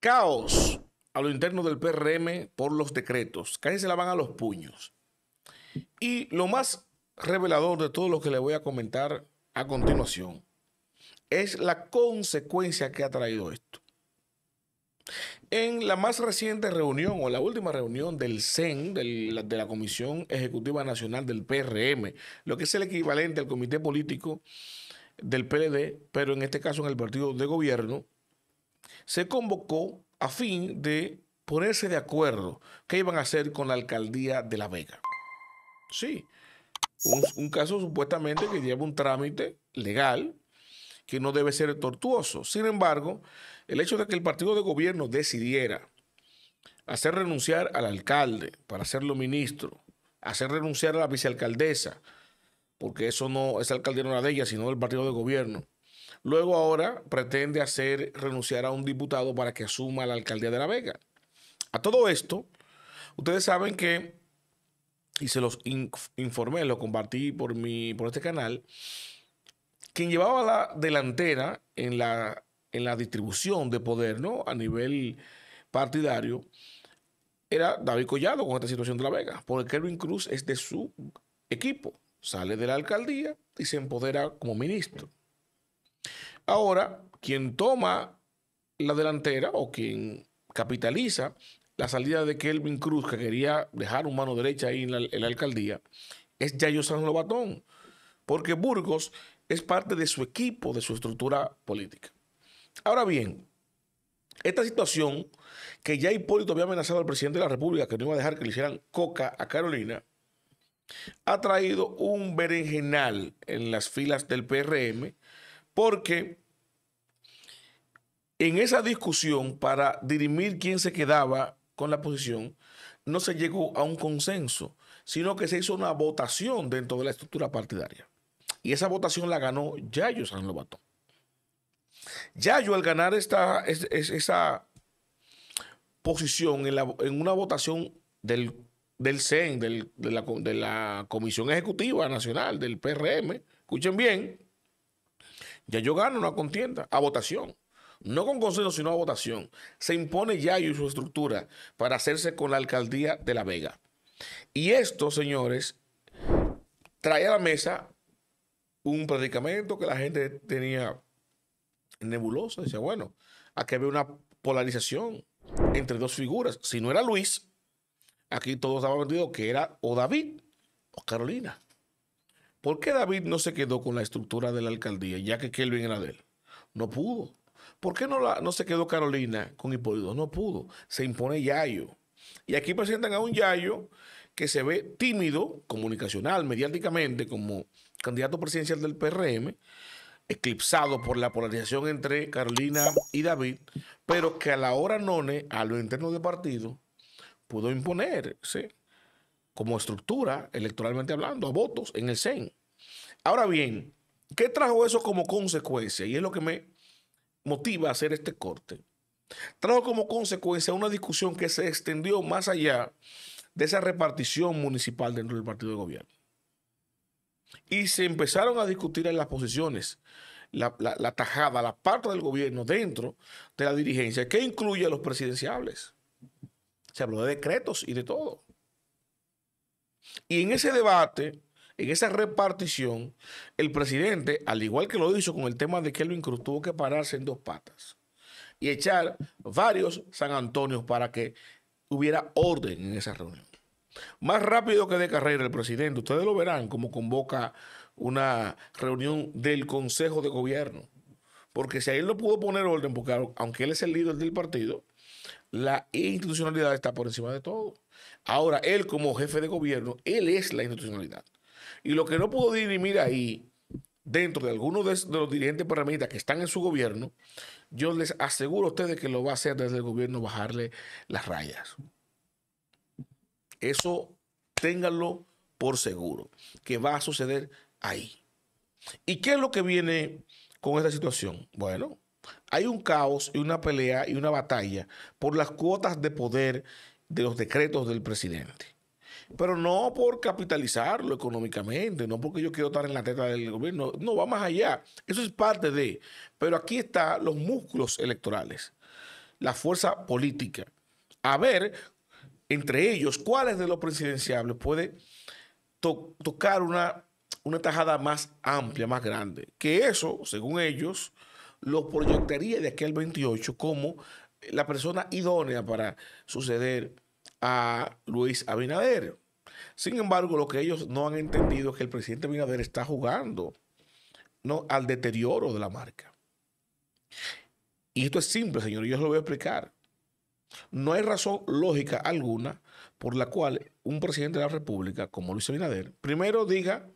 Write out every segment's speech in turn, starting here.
Caos a lo interno del PRM por los decretos. Casi la van a los puños. Y lo más revelador de todo lo que le voy a comentar a continuación es la consecuencia que ha traído esto. En la más reciente reunión o la última reunión del CEN, de la Comisión Ejecutiva Nacional del PRM, lo que es el equivalente al Comité Político del PLD, pero en este caso en el partido de gobierno, se convocó a fin de ponerse de acuerdo qué iban a hacer con la alcaldía de La Vega. Sí, un, caso supuestamente que lleva un trámite legal que no debe ser tortuoso. Sin embargo, el hecho de que el partido de gobierno decidiera hacer renunciar al alcalde para hacerlo ministro, hacer renunciar a la vicealcaldesa, porque eso no, esa alcaldía no era de ella, sino del partido de gobierno, Luego ahora pretende hacer renunciar a un diputado para que asuma la alcaldía de La Vega. A todo esto, ustedes saben que, y se los informé, lo compartí por, mi, por este canal, quien llevaba la delantera en la, en la distribución de poder ¿no? a nivel partidario era David Collado con esta situación de La Vega, porque Kevin Cruz es de su equipo, sale de la alcaldía y se empodera como ministro. Ahora, quien toma la delantera o quien capitaliza la salida de Kelvin Cruz, que quería dejar un mano derecha ahí en la, alcaldía, es Yayo San Lobatón, porque Burgos es parte de su equipo, de su estructura política. Ahora bien, esta situación que ya Hipólito había amenazado al presidente de la República que no iba a dejar que le hicieran coca a Carolina, ha traído un berenjenal en las filas del PRM porque en esa discusión para dirimir quién se quedaba con la posición, no se llegó a un consenso, sino que se hizo una votación dentro de la estructura partidaria. Y esa votación la ganó Yayo San Lobato. Yayo al ganar esta, esa posición en, una votación del, CEN, de la Comisión Ejecutiva Nacional, del PRM, escuchen bien, ya yo gano una contienda a votación. No con consenso, sino a votación. Se impone ya y su estructura para hacerse con la alcaldía de La Vega. Y esto, señores, trae a la mesa un predicamento que la gente tenía nebulosa. Dice, bueno, aquí había una polarización entre dos figuras. Si no era Luis, aquí todos estaba perdido, que era o David o Carolina. ¿Por qué David no se quedó con la estructura de la alcaldía, ya que Kelvin era de él? No pudo. ¿Por qué no, no se quedó Carolina con Hipólito? No pudo. Se impone Yayo. Y aquí presentan a un Yayo que se ve tímido, comunicacional, mediáticamente, como candidato presidencial del PRM, eclipsado por la polarización entre Carolina y David, pero que a la hora none, a lo interno del partido, pudo imponerse como estructura, electoralmente hablando, a votos en el CEN. Ahora bien, ¿qué trajo eso como consecuencia? Y es lo que me motiva a hacer este corte. Trajo como consecuencia una discusión que se extendió más allá de esa repartición municipal dentro del partido de gobierno. Y se empezaron a discutir en las posiciones, la, tajada, la parte del gobierno dentro de la dirigencia, que incluye a los presidenciables. Se habló de decretos y de todo. Y en ese debate, en esa repartición, el presidente, al igual que lo hizo con el tema de Kelvin Cruz, tuvo que pararse en dos patas y echar varios San Antonio para que hubiera orden en esa reunión. Más rápido que de carrera el presidente, ustedes lo verán como convoca una reunión del Consejo de Gobierno. Porque si a él no pudo poner orden, porque aunque él es el líder del partido, la institucionalidad está por encima de todo. Ahora, él como jefe de gobierno, él es la institucionalidad. Y lo que no pudo dirimir ahí, dentro de algunos de, los dirigentes paramilitares que están en su gobierno, yo les aseguro a ustedes que lo va a hacer desde el gobierno bajarle las rayas. Eso ténganlo por seguro, que va a suceder ahí. ¿Y qué es lo que viene con esta situación? Bueno, hay un caos y una pelea y una batalla por las cuotas de poder de los decretos del presidente. Pero no por capitalizarlo económicamente, no porque yo quiero estar en la teta del gobierno, no, va más allá. Eso es parte de. Pero aquí están los músculos electorales, la fuerza política. A ver, entre ellos, cuáles de los presidenciables puede tocar una tajada más amplia, más grande. Que eso, según ellos, lo proyectaría de aquel 28 como la persona idónea para suceder a Luis Abinader. Sin embargo, lo que ellos no han entendido es que el presidente Abinader está jugando ¿no? al deterioro de la marca. Y esto es simple, señor, yo os lo voy a explicar. No hay razón lógica alguna por la cual un presidente de la República como Luis Abinader, primero diga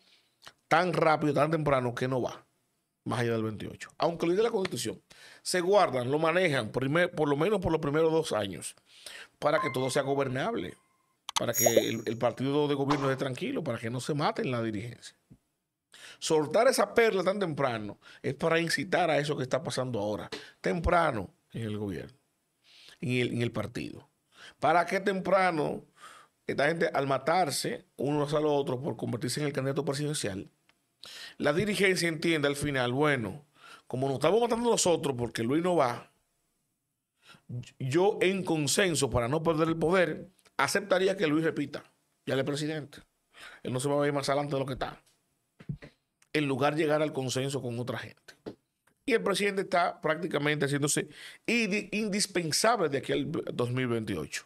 tan rápido, tan temprano que no va más allá del 28. Aunque lo diga la Constitución, se guardan, lo manejan por lo menos por los primeros dos años para que todo sea gobernable, para que el, partido de gobierno esté tranquilo, para que no se en la dirigencia. Soltar esa perla tan temprano es para incitar a eso que está pasando ahora, temprano en el gobierno, en el, en el partido. Para que temprano esta gente al matarse unos a los otros por convertirse en el candidato presidencial, la dirigencia entiende al final, bueno, como nos estamos matando nosotros porque Luis no va, yo en consenso, para no perder el poder, aceptaría que Luis repita, ya le presidente. Él no se va a ir más adelante de lo que está. En lugar de llegar al consenso con otra gente. Y el presidente está prácticamente haciéndose indispensable de aquí al 2028.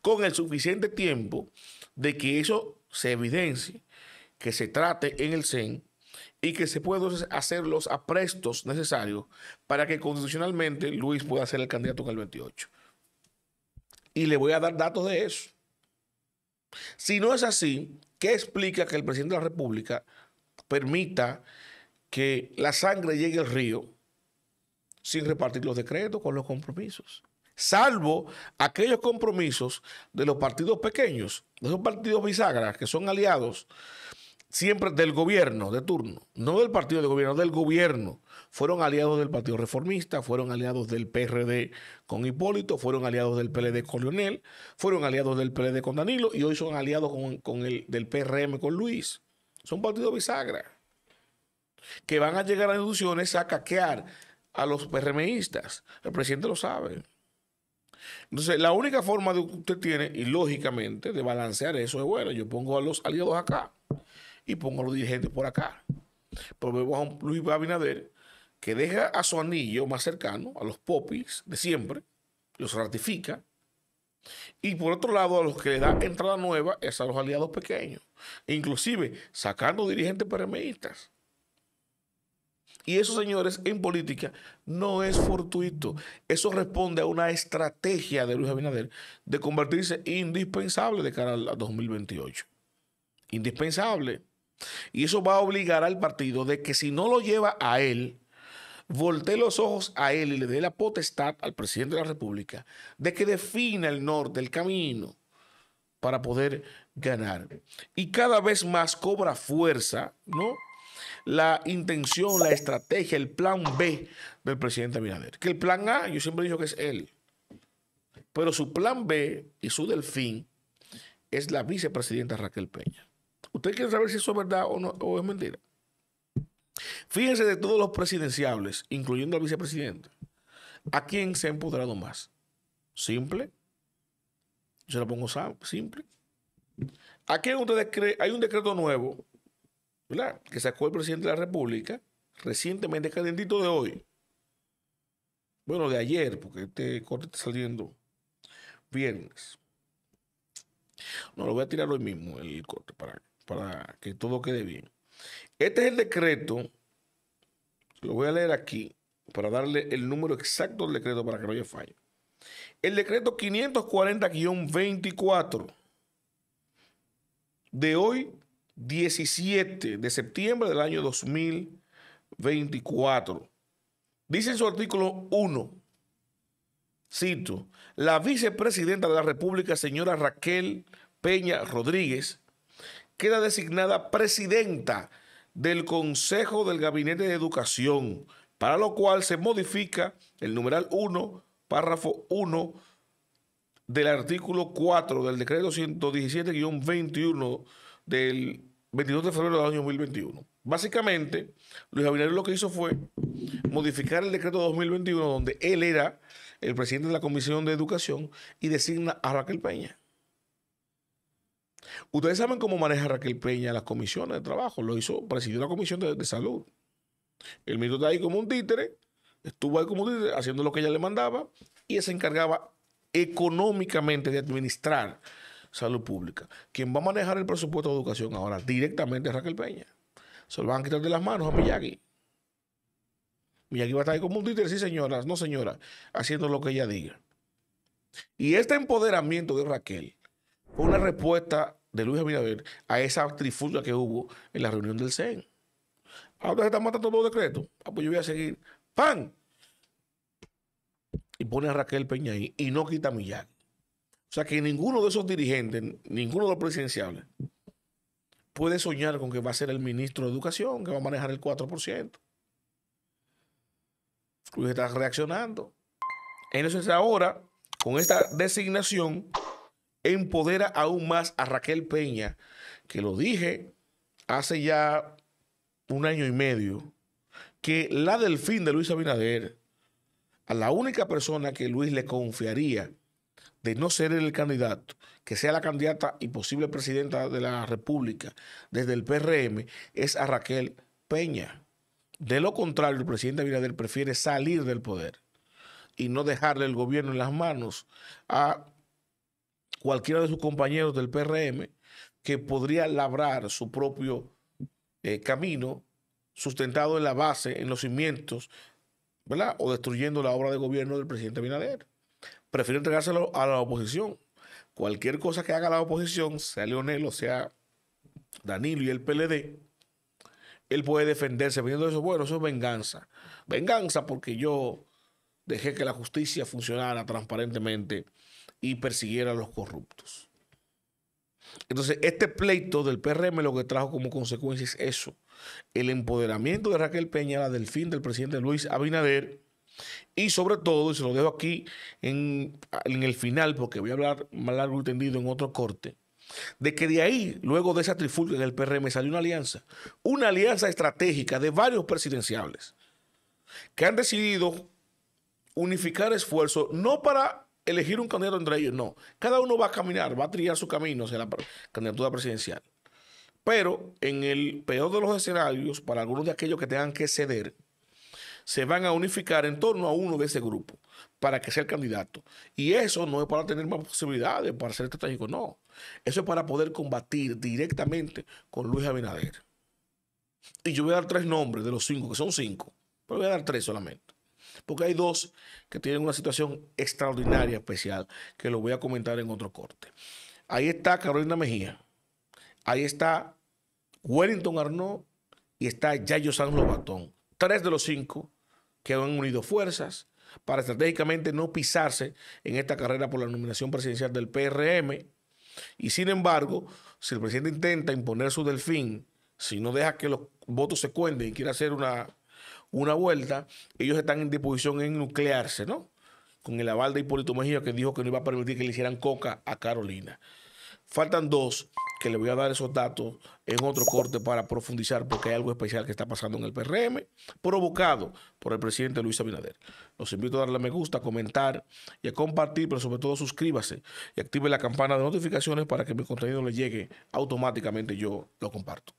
Con el suficiente tiempo de que eso se evidencie, que se trate en el CEN y que se puedan hacer los aprestos necesarios para que constitucionalmente Luis pueda ser el candidato en el 28. Y le voy a dar datos de eso. Si no es así, ¿qué explica que el presidente de la República permita que la sangre llegue al río sin repartir los decretos con los compromisos? salvo aquellos compromisos de los partidos pequeños, de esos partidos bisagras que son aliados siempre del gobierno de turno, no del partido de gobierno, del gobierno. Fueron aliados del Partido Reformista, fueron aliados del PRD con Hipólito, fueron aliados del PLD con Leonel, fueron aliados del PLD con Danilo y hoy son aliados con, el del PRM con Luis. Son partidos bisagra que van a llegar a deducciones a caquear a los PRMistas. El presidente lo sabe. Entonces, la única forma que usted tiene, y lógicamente, de balancear eso es, bueno, yo pongo a los aliados acá y pongo a los dirigentes por acá. Pero vemos a Luis Abinader que deja a su anillo más cercano, a los popis de siempre, los ratifica. Y por otro lado, a los que le da entrada nueva es a los aliados pequeños, e inclusive sacando dirigentes peremeístas. Y eso, señores, en política no es fortuito. Eso responde a una estrategia de Luis Abinader de convertirse indispensable de cara al 2028. Indispensable. Y eso va a obligar al partido de que si no lo lleva a él, voltee los ojos a él y le dé la potestad al presidente de la República de que defina el norte, el camino para poder ganar. Y cada vez más cobra fuerza, ¿no? La intención, la estrategia, el plan B del presidente Abinader. Que el plan A, yo siempre he que es él. Pero su plan B y su delfín es la vicepresidenta Raquel Peña. Usted quiere saber si eso es verdad o, no, o es mentira. Fíjense de todos los presidenciables, incluyendo al vicepresidente, ¿a quién se ha empoderado más? Simple. Yo lo pongo simple. ¿A quién ustedes creen? Hay un decreto nuevo, ¿verdad? Que sacó el presidente de la República recientemente, calentito de hoy. Bueno, de ayer, porque este corte está saliendo viernes. No, lo voy a tirar hoy mismo, el corte, para para que todo quede bien. Este es el decreto, lo voy a leer aquí para darle el número exacto del decreto para que no haya fallo. El decreto 540-24 de hoy, 17 de septiembre del año 2024. Dice en su artículo 1, cito, la vicepresidenta de la República, señora Raquel Peña Rodríguez, queda designada presidenta del Consejo del Gabinete de Educación, para lo cual se modifica el numeral 1, párrafo 1 del artículo 4 del decreto 117-21 del 22 de febrero del año 2021. Básicamente, Luis Abinader lo que hizo fue modificar el decreto 2021, donde él era el presidente de la Comisión de Educación, y designa a Raquel Peña. Ustedes saben cómo maneja Raquel Peña las comisiones de trabajo. Lo hizo, presidió la comisión de, salud. El ministro está ahí como un títere, estuvo ahí como un títere haciendo lo que ella le mandaba y se encargaba económicamente de administrar salud pública. Quien va a manejar el presupuesto de educación ahora directamente Raquel Peña. Se lo van a quitar de las manos a Miyagi. Miyagi va a estar ahí como un títere, sí señora, no señora, haciendo lo que ella diga. Y este empoderamiento de Raquel fue una respuesta de Luis Abinader a esa trifulga que hubo en la reunión del CEN. Ahora se están matando los decretos. Ah, pues yo voy a seguir. ...¡PAM! Y pone a Raquel Peña ahí y no quita a O sea que ninguno de esos dirigentes, ninguno de los presidenciales... puede soñar con que va a ser el ministro de Educación, que va a manejar el 4%. Luis está reaccionando. Entonces ahora, con esta designación, empodera aún más a Raquel Peña, que lo dije hace ya un año y medio, que la delfín de Luis Abinader, a la única persona que Luis le confiaría de no ser el candidato, que sea la candidata y posible presidenta de la República desde el PRM, es a Raquel Peña. De lo contrario, el presidente Abinader prefiere salir del poder y no dejarle el gobierno en las manos a cualquiera de sus compañeros del PRM que podría labrar su propio eh, camino sustentado en la base, en los cimientos, ¿verdad? O destruyendo la obra de gobierno del presidente Binader... Prefiero entregárselo a la oposición. Cualquier cosa que haga la oposición, sea Leonel o sea Danilo y el PLD, él puede defenderse pidiendo eso. Bueno, eso es venganza. Venganza porque yo dejé que la justicia funcionara transparentemente y persiguiera a los corruptos. Entonces, este pleito del PRM lo que trajo como consecuencia es eso, el empoderamiento de Raquel Peña, la del fin del presidente Luis Abinader, y sobre todo, y se lo dejo aquí en, el final, porque voy a hablar más largo y tendido en otro corte, de que de ahí, luego de esa trifulca del el PRM, salió una alianza, una alianza estratégica de varios presidenciables, que han decidido unificar esfuerzos, no para elegir un candidato entre ellos, no. Cada uno va a caminar, va a triar su camino hacia la candidatura presidencial. Pero en el peor de los escenarios, para algunos de aquellos que tengan que ceder, se van a unificar en torno a uno de ese grupo para que sea el candidato. Y eso no es para tener más posibilidades, para ser estratégico, no. Eso es para poder combatir directamente con Luis Abinader. Y yo voy a dar tres nombres de los cinco, que son cinco, pero voy a dar tres solamente. Porque hay dos que tienen una situación extraordinaria, especial, que lo voy a comentar en otro corte. Ahí está Carolina Mejía. Ahí está Wellington Arnaud y está Yayo San Lobatón. Tres de los cinco que han unido fuerzas para estratégicamente no pisarse en esta carrera por la nominación presidencial del PRM. Y sin embargo, si el presidente intenta imponer su delfín, si no deja que los votos se cuenden y quiere hacer una una vuelta, ellos están en disposición en nuclearse, ¿no? Con el aval de Hipólito Mejía que dijo que no iba a permitir que le hicieran coca a Carolina. Faltan dos, que le voy a dar esos datos en otro corte para profundizar, porque hay algo especial que está pasando en el PRM, provocado por el presidente Luis Abinader. Los invito a darle me gusta, a comentar y a compartir, pero sobre todo suscríbase y active la campana de notificaciones para que mi contenido le llegue automáticamente. Yo lo comparto.